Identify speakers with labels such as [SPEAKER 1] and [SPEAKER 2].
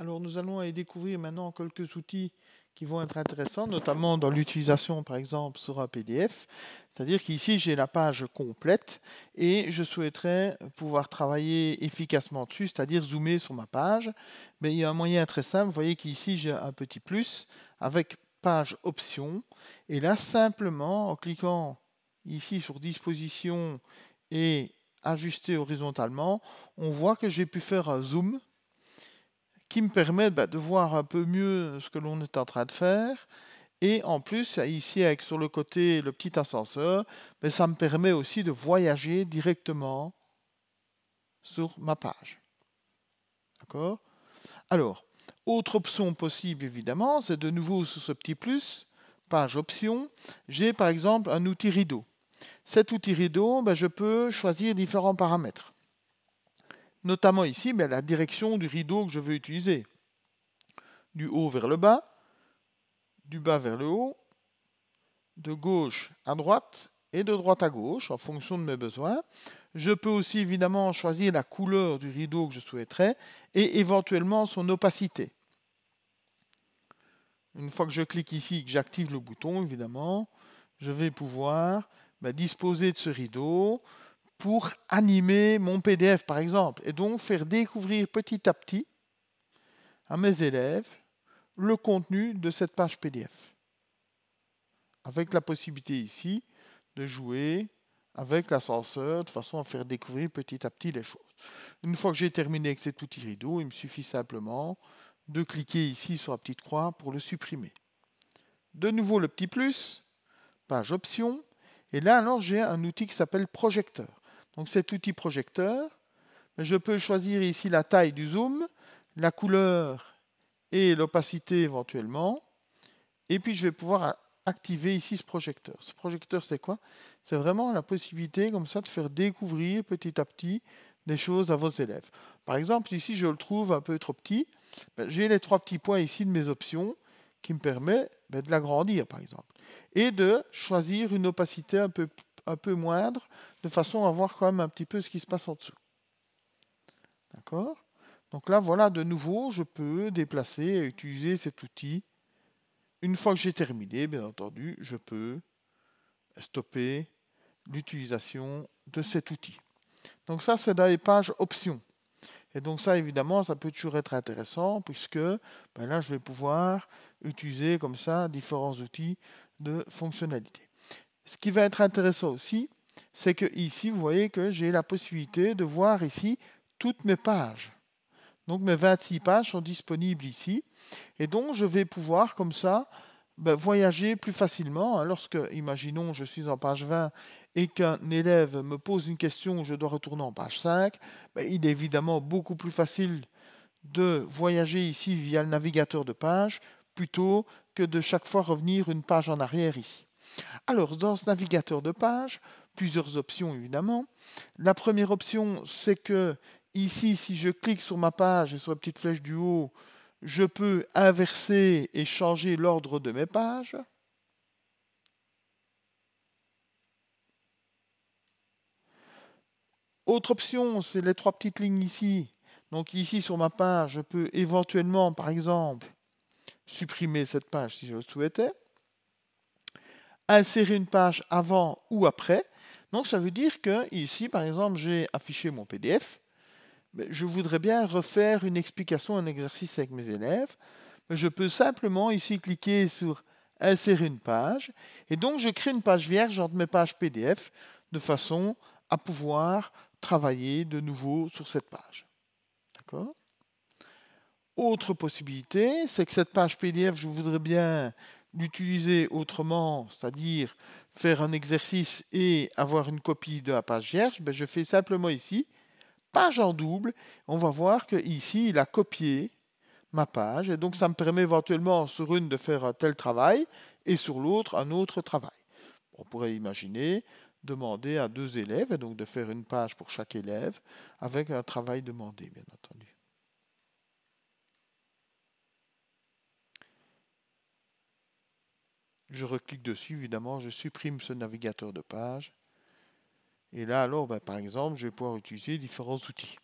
[SPEAKER 1] Alors nous allons aller découvrir maintenant quelques outils qui vont être intéressants, notamment dans l'utilisation par exemple sur un PDF. C'est-à-dire qu'ici j'ai la page complète et je souhaiterais pouvoir travailler efficacement dessus, c'est-à-dire zoomer sur ma page. Mais il y a un moyen très simple, vous voyez qu'ici j'ai un petit plus avec page options. Et là simplement en cliquant ici sur disposition et ajuster horizontalement, on voit que j'ai pu faire un zoom qui me permet bah, de voir un peu mieux ce que l'on est en train de faire. Et en plus, ici, avec sur le côté le petit ascenseur, mais ça me permet aussi de voyager directement sur ma page. D'accord Alors, autre option possible, évidemment, c'est de nouveau sous ce petit plus, page option, j'ai par exemple un outil rideau. Cet outil rideau, bah, je peux choisir différents paramètres notamment ici la direction du rideau que je veux utiliser. Du haut vers le bas, du bas vers le haut, de gauche à droite et de droite à gauche en fonction de mes besoins. Je peux aussi évidemment choisir la couleur du rideau que je souhaiterais et éventuellement son opacité. Une fois que je clique ici et que j'active le bouton, évidemment, je vais pouvoir bah, disposer de ce rideau, pour animer mon PDF, par exemple, et donc faire découvrir petit à petit à mes élèves le contenu de cette page PDF. Avec la possibilité ici de jouer avec l'ascenseur de façon à faire découvrir petit à petit les choses. Une fois que j'ai terminé avec cet outil rideau, il me suffit simplement de cliquer ici sur la petite croix pour le supprimer. De nouveau le petit plus, page option, et là alors j'ai un outil qui s'appelle projecteur. Donc cet outil projecteur, je peux choisir ici la taille du zoom, la couleur et l'opacité éventuellement. Et puis je vais pouvoir activer ici ce projecteur. Ce projecteur, c'est quoi C'est vraiment la possibilité comme ça de faire découvrir petit à petit des choses à vos élèves. Par exemple, ici, je le trouve un peu trop petit. Ben, j'ai les trois petits points ici de mes options qui me permettent ben, de l'agrandir, par exemple, et de choisir une opacité un peu plus un peu moindre, de façon à voir quand même un petit peu ce qui se passe en dessous. D'accord Donc là, voilà, de nouveau, je peux déplacer et utiliser cet outil. Une fois que j'ai terminé, bien entendu, je peux stopper l'utilisation de cet outil. Donc ça, c'est dans les pages options. Et donc ça, évidemment, ça peut toujours être intéressant puisque ben là, je vais pouvoir utiliser comme ça différents outils de fonctionnalité. Ce qui va être intéressant aussi, c'est que ici, vous voyez que j'ai la possibilité de voir ici toutes mes pages. Donc mes 26 pages sont disponibles ici. Et donc je vais pouvoir comme ça ben, voyager plus facilement. Hein. lorsque, imaginons, je suis en page 20 et qu'un élève me pose une question, où je dois retourner en page 5, ben, il est évidemment beaucoup plus facile de voyager ici via le navigateur de page plutôt que de chaque fois revenir une page en arrière ici. Alors, dans ce navigateur de page, plusieurs options évidemment. La première option, c'est que ici, si je clique sur ma page et sur la petite flèche du haut, je peux inverser et changer l'ordre de mes pages. Autre option, c'est les trois petites lignes ici. Donc ici sur ma page, je peux éventuellement, par exemple, supprimer cette page si je le souhaitais insérer une page avant ou après. Donc ça veut dire que ici, par exemple, j'ai affiché mon PDF. je voudrais bien refaire une explication, un exercice avec mes élèves. je peux simplement ici cliquer sur insérer une page. Et donc je crée une page vierge entre mes pages PDF de façon à pouvoir travailler de nouveau sur cette page. D'accord Autre possibilité, c'est que cette page PDF, je voudrais bien l'utiliser autrement, c'est-à-dire faire un exercice et avoir une copie de la page vierge, ben je fais simplement ici, page en double, on va voir qu'ici, il a copié ma page, et donc ça me permet éventuellement sur une de faire un tel travail, et sur l'autre un autre travail. On pourrait imaginer demander à deux élèves, et donc de faire une page pour chaque élève, avec un travail demandé, bien entendu. Je reclique dessus, évidemment, je supprime ce navigateur de page. Et là, alors, ben, par exemple, je vais pouvoir utiliser différents outils.